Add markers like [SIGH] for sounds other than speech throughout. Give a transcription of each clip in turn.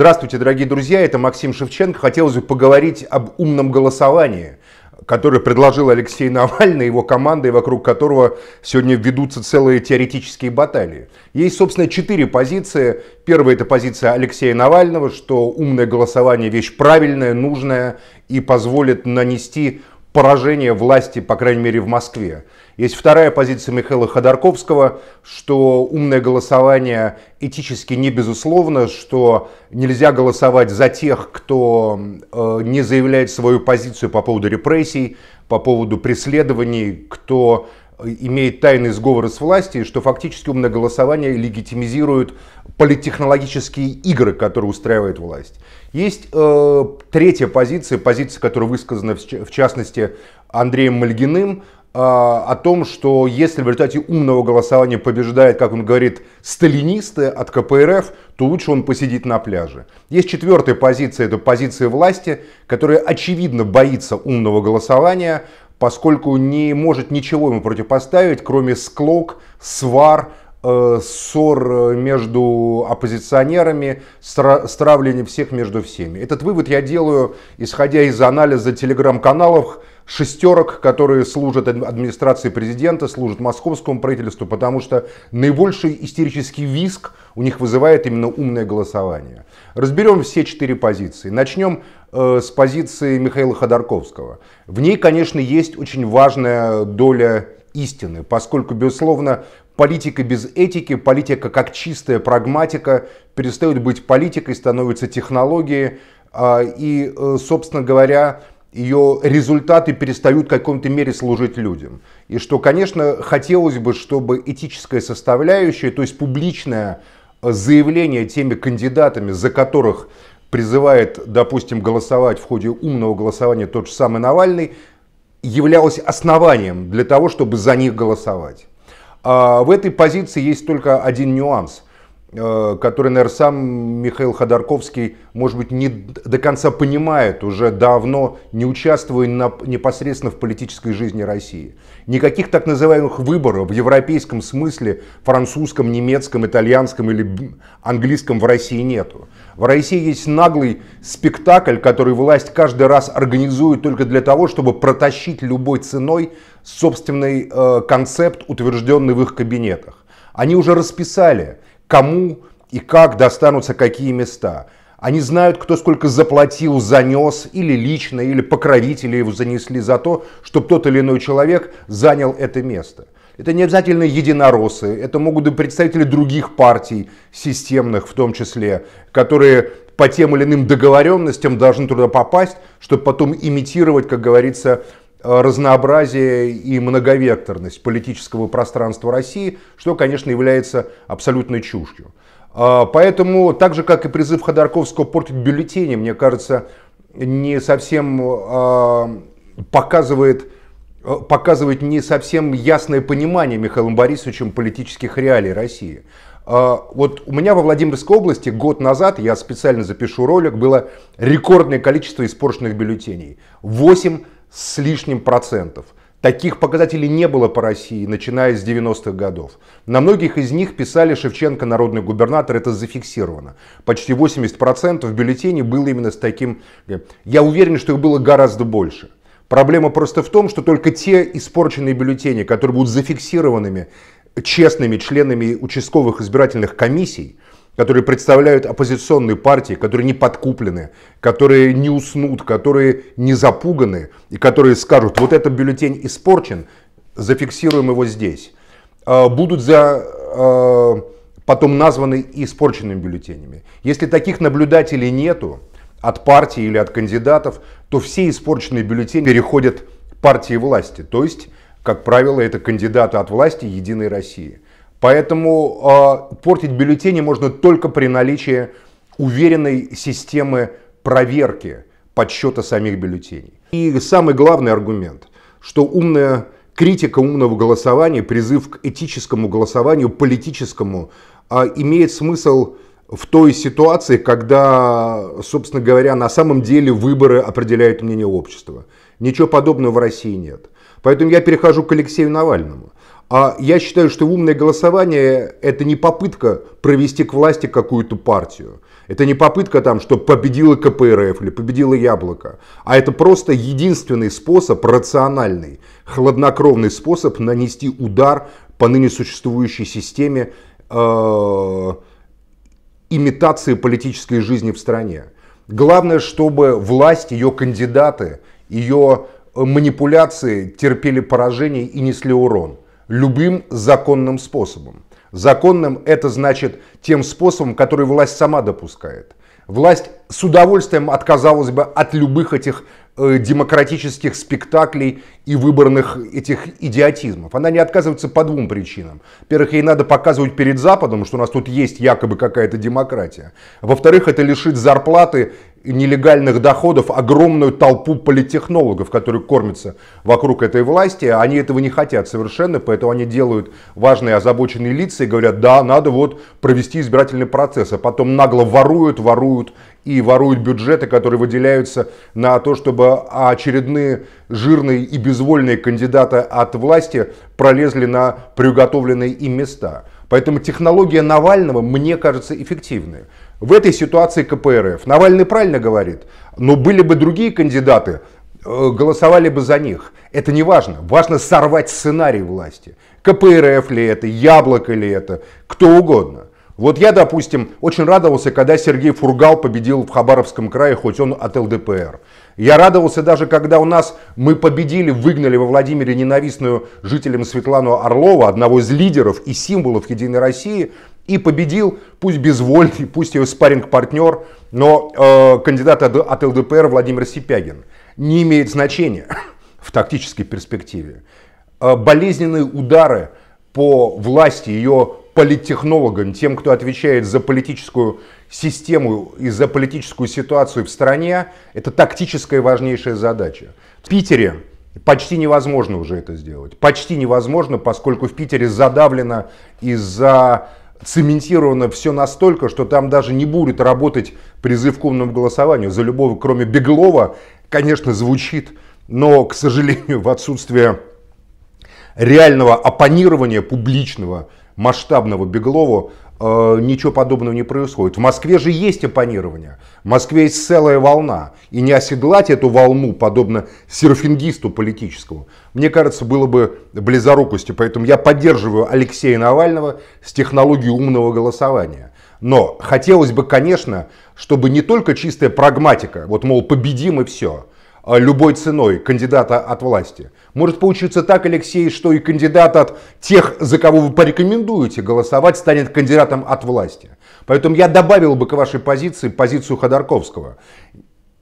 Здравствуйте, дорогие друзья, это Максим Шевченко. Хотелось бы поговорить об умном голосовании, которое предложил Алексей Навальный, его команда, и вокруг которого сегодня ведутся целые теоретические баталии. Есть, собственно, четыре позиции. Первая – это позиция Алексея Навального, что умное голосование – вещь правильная, нужная и позволит нанести поражение власти, по крайней мере, в Москве. Есть вторая позиция Михаила Ходорковского, что умное голосование этически не безусловно, что нельзя голосовать за тех, кто э, не заявляет свою позицию по поводу репрессий, по поводу преследований, кто имеет тайные сговоры с властью, что фактически умное голосование легитимизирует политтехнологические игры, которые устраивает власть. Есть э, третья позиция, позиция, которая высказана в частности Андреем Мальгиным, э, о том, что если в результате умного голосования побеждает, как он говорит, сталинисты от КПРФ, то лучше он посидит на пляже. Есть четвертая позиция, это позиция власти, которая очевидно боится умного голосования, поскольку не может ничего ему противопоставить, кроме склок, свар, Э, ссор э, между оппозиционерами, стравление всех между всеми. Этот вывод я делаю, исходя из анализа телеграм-каналов шестерок, которые служат администрации президента, служат московскому правительству, потому что наибольший истерический виск у них вызывает именно умное голосование. Разберем все четыре позиции. Начнем э, с позиции Михаила Ходорковского. В ней, конечно, есть очень важная доля истины, поскольку, безусловно, Политика без этики, политика как чистая прагматика перестает быть политикой, становится технологией. А, и, э, собственно говоря, ее результаты перестают в каком-то мере служить людям. И что, конечно, хотелось бы, чтобы этическая составляющая, то есть публичное э, заявление теми кандидатами, за которых призывает, допустим, голосовать в ходе умного голосования тот же самый Навальный, являлось основанием для того, чтобы за них голосовать. А в этой позиции есть только один нюанс, э, который, наверное, сам Михаил Ходорковский, может быть, не до конца понимает, уже давно не участвуя на, непосредственно в политической жизни России. Никаких так называемых выборов в европейском смысле, французском, немецком, итальянском или английском в России нету. В России есть наглый спектакль, который власть каждый раз организует только для того, чтобы протащить любой ценой собственный э, концепт, утвержденный в их кабинетах. Они уже расписали, кому и как достанутся какие места. Они знают, кто сколько заплатил, занес, или лично, или покровители его занесли за то, чтобы тот или иной человек занял это место. Это не обязательно единоросы. это могут быть представители других партий, системных в том числе, которые по тем или иным договоренностям должны туда попасть, чтобы потом имитировать, как говорится, Э, разнообразие и многовекторность политического пространства России, что, конечно, является абсолютной чушью. А, поэтому, так же, как и призыв Ходорковского портить бюллетени, мне кажется, не совсем э, показывает, э, показывает не совсем ясное понимание Михаилом Борисовичем политических реалий России. А, вот у меня во Владимирской области год назад, я специально запишу ролик, было рекордное количество испорченных бюллетеней. 8 с лишним процентов. Таких показателей не было по России, начиная с 90-х годов. На многих из них писали Шевченко, народный губернатор, это зафиксировано. Почти 80% бюллетеней было именно с таким... Э, я уверен, что их было гораздо больше. Проблема просто в том, что только те испорченные бюллетени, которые будут зафиксированными э, честными членами участковых избирательных комиссий, которые представляют оппозиционные партии, которые не подкуплены, которые не уснут, которые не запуганы и которые скажут, вот этот бюллетень испорчен, зафиксируем его здесь, а, будут за, а, потом названы испорченными бюллетенями. Если таких наблюдателей нету от партии или от кандидатов, то все испорченные бюллетени переходят партии власти, то есть, как правило, это кандидаты от власти Единой России – Поэтому э, портить бюллетени можно только при наличии уверенной системы проверки подсчета самих бюллетеней. И самый главный аргумент, что умная критика умного голосования, призыв к этическому голосованию, политическому, э, имеет смысл в той ситуации, когда, собственно говоря, на самом деле выборы определяют мнение общества. Ничего подобного в России нет. Поэтому я перехожу к Алексею Навальному. А я считаю, что умное голосование – это не попытка провести к власти какую-то партию. Это не попытка там, что победила КПРФ или победила Яблоко. А это просто единственный способ, рациональный, хладнокровный способ нанести удар по ныне существующей системе э, имитации политической жизни в стране. Главное, чтобы власть, ее кандидаты, ее манипуляции терпели поражение и несли урон любым законным способом. Законным это значит тем способом, который власть сама допускает. Власть с удовольствием отказалась бы от любых этих э, демократических спектаклей и выборных этих идиотизмов. Она не отказывается по двум причинам. Во-первых, ей надо показывать перед Западом, что у нас тут есть якобы какая-то демократия. Во-вторых, это лишит зарплаты нелегальных доходов огромную толпу политехнологов, которые кормятся вокруг этой власти. А они этого не хотят совершенно, поэтому они делают важные озабоченные лица и говорят, да, надо вот провести избирательный процесс, а потом нагло воруют, воруют и воруют бюджеты, которые выделяются на то, чтобы очередные жирные и безвольные кандидаты от власти пролезли на приуготовленные им места. Поэтому технология Навального, мне кажется, эффективная. В этой ситуации КПРФ. Навальный правильно говорит, но были бы другие кандидаты, э, голосовали бы за них. Это не важно. Важно сорвать сценарий власти. КПРФ ли это, Яблоко ли это, кто угодно. Вот я, допустим, очень радовался, когда Сергей Фургал победил в Хабаровском крае, хоть он от ЛДПР. Я радовался даже, когда у нас мы победили, выгнали во Владимире ненавистную жителям Светлану Орлова, одного из лидеров и символов Единой России, и победил, пусть безвольный, пусть его спаринг партнер но э, кандидат от, от ЛДПР Владимир Сипягин. Не имеет значения [LAUGHS] в тактической перспективе. Э, болезненные удары по власти, ее политтехнологам, тем, кто отвечает за политическую систему и за политическую ситуацию в стране, это тактическая важнейшая задача. В Питере почти невозможно уже это сделать. Почти невозможно, поскольку в Питере задавлено и зацементировано все настолько, что там даже не будет работать призыв к умному голосованию. За любого, кроме Беглова, конечно, звучит, но, к сожалению, в отсутствие реального оппонирования публичного масштабного Беглову э, ничего подобного не происходит. В Москве же есть оппонирование. В Москве есть целая волна. И не оседлать эту волну, подобно серфингисту политическому, мне кажется, было бы близорукости Поэтому я поддерживаю Алексея Навального с технологией умного голосования. Но хотелось бы, конечно, чтобы не только чистая прагматика, вот, мол, победим и все – а, любой ценой кандидата от власти. Может получиться так, Алексей, что и кандидат от тех, за кого вы порекомендуете голосовать, станет кандидатом от власти. Поэтому я добавил бы к вашей позиции позицию Ходорковского.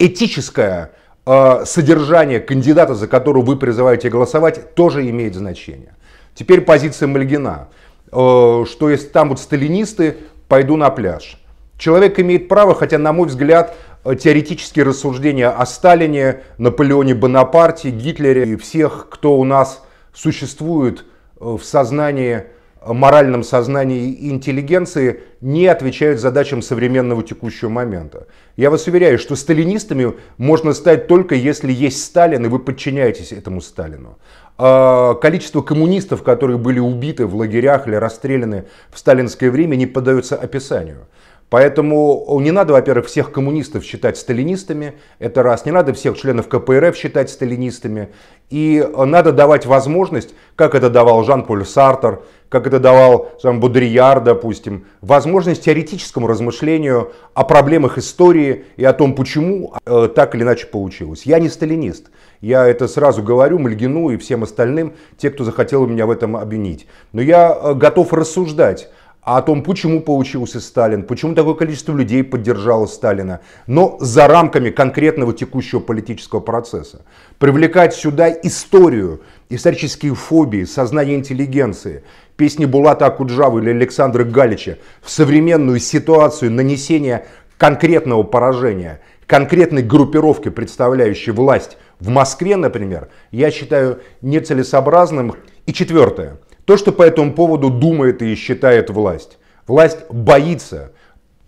Этическое э, содержание кандидата, за которого вы призываете голосовать, тоже имеет значение. Теперь позиция Мальгина, э, что если там вот сталинисты, пойду на пляж. Человек имеет право, хотя, на мой взгляд, Э, теоретические рассуждения о Сталине, Наполеоне Бонапарте, Гитлере и всех, кто у нас существует э, в сознании, э, моральном сознании интеллигенции, не отвечают задачам современного текущего момента. Я вас уверяю, что сталинистами можно стать только если есть Сталин, и вы подчиняетесь этому Сталину. А количество коммунистов, которые были убиты в лагерях или расстреляны в сталинское время, не поддается описанию. Поэтому не надо, во-первых, всех коммунистов считать сталинистами, это раз, не надо всех членов КПРФ считать сталинистами, и э, надо давать возможность, как это давал Жан-Поль Сартер, как это давал там, Бодрияр, допустим, возможность теоретическому размышлению о проблемах истории и о том, почему э, так или иначе получилось. Я не сталинист, я это сразу говорю Мальгину и всем остальным, те, кто захотел меня в этом обвинить. Но я э, готов рассуждать а о том, почему получился Сталин, почему такое количество людей поддержало Сталина, но за рамками конкретного текущего политического процесса. Привлекать сюда историю, исторические фобии, сознание интеллигенции, песни Булата Акуджавы или Александра Галича в современную ситуацию нанесения конкретного поражения, конкретной группировки, представляющей власть в Москве, например, я считаю нецелесообразным. И четвертое – то, что по этому поводу думает и считает власть. Власть боится.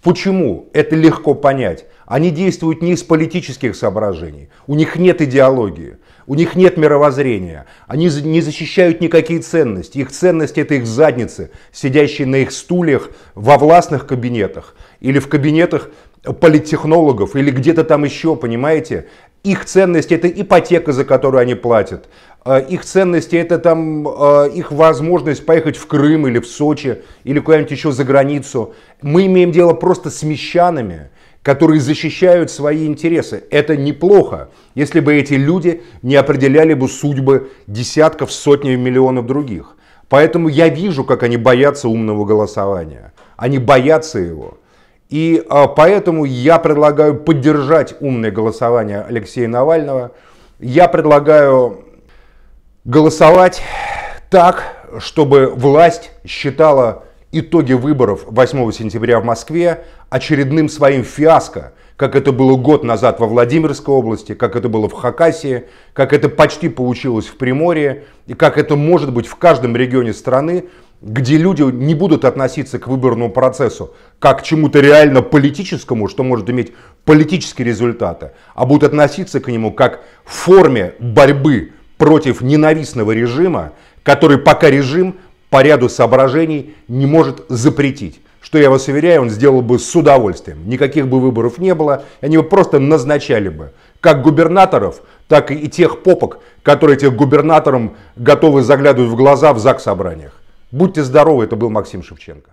Почему? Это легко понять. Они действуют не из политических соображений. У них нет идеологии, у них нет мировоззрения. Они не защищают никакие ценности. Их ценность – это их задницы, сидящие на их стульях во властных кабинетах или в кабинетах политтехнологов или где-то там еще, понимаете? Их ценность это ипотека, за которую они платят, а, их ценности это там а, их возможность поехать в Крым или в Сочи или куда-нибудь еще за границу. Мы имеем дело просто с мещанами, которые защищают свои интересы. Это неплохо, если бы эти люди не определяли бы судьбы десятков, сотни миллионов других. Поэтому я вижу, как они боятся умного голосования. Они боятся его. И а, поэтому я предлагаю поддержать умное голосование Алексея Навального. Я предлагаю голосовать так, чтобы власть считала итоги выборов 8 сентября в Москве очередным своим фиаско, как это было год назад во Владимирской области, как это было в Хакасии, как это почти получилось в Приморье, и как это может быть в каждом регионе страны, где люди не будут относиться к выборному процессу как к чему-то реально политическому, что может иметь политические результаты, а будут относиться к нему как к форме борьбы против ненавистного режима, который пока режим по ряду соображений не может запретить. Что я вас уверяю, он сделал бы с удовольствием. Никаких бы выборов не было, они бы просто назначали бы как губернаторов, так и тех попок, которые этих губернаторам готовы заглядывать в глаза в ЗАГС собраниях. Будьте здоровы, это был Максим Шевченко.